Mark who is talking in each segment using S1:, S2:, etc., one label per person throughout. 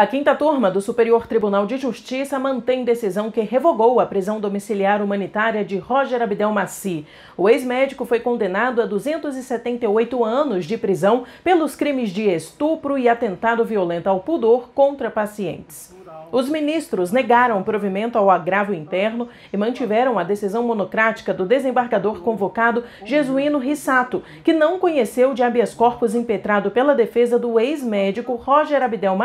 S1: A quinta turma do Superior Tribunal de Justiça mantém decisão que revogou a prisão domiciliar humanitária de Roger Abdel O ex-médico foi condenado a 278 anos de prisão pelos crimes de estupro e atentado violento ao pudor contra pacientes. Os ministros negaram provimento ao agravo interno e mantiveram a decisão monocrática do desembargador convocado Jesuíno Rissato, que não conheceu de habeas corpus impetrado pela defesa do ex-médico Roger Abdel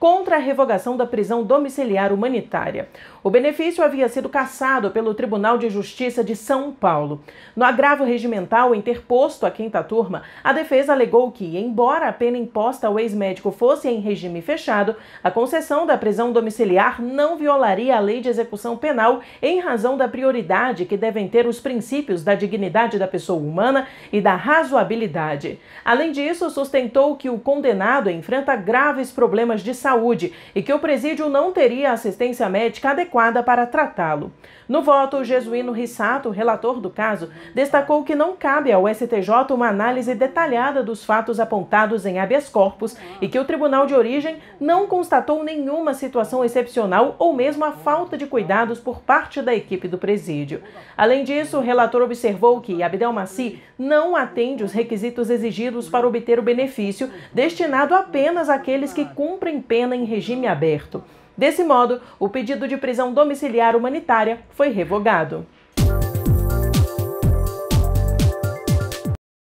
S1: contra a revogação da prisão domiciliar humanitária. O benefício havia sido cassado pelo Tribunal de Justiça de São Paulo. No agravo regimental interposto à quinta turma, a defesa alegou que, embora a pena imposta ao ex-médico fosse em regime fechado, a concessão da prisão domiciliar não violaria a lei de execução penal em razão da prioridade que devem ter os princípios da dignidade da pessoa humana e da razoabilidade. Além disso, sustentou que o condenado enfrenta graves problemas de saúde saúde e que o presídio não teria assistência médica adequada para tratá-lo. No voto, o jesuíno Rissato, relator do caso, destacou que não cabe ao STJ uma análise detalhada dos fatos apontados em habeas corpus e que o tribunal de origem não constatou nenhuma situação excepcional ou mesmo a falta de cuidados por parte da equipe do presídio. Além disso, o relator observou que Abdelmaci não atende os requisitos exigidos para obter o benefício, destinado apenas àqueles que cumprem pena pena em regime aberto. Desse modo, o pedido de prisão domiciliar humanitária foi revogado.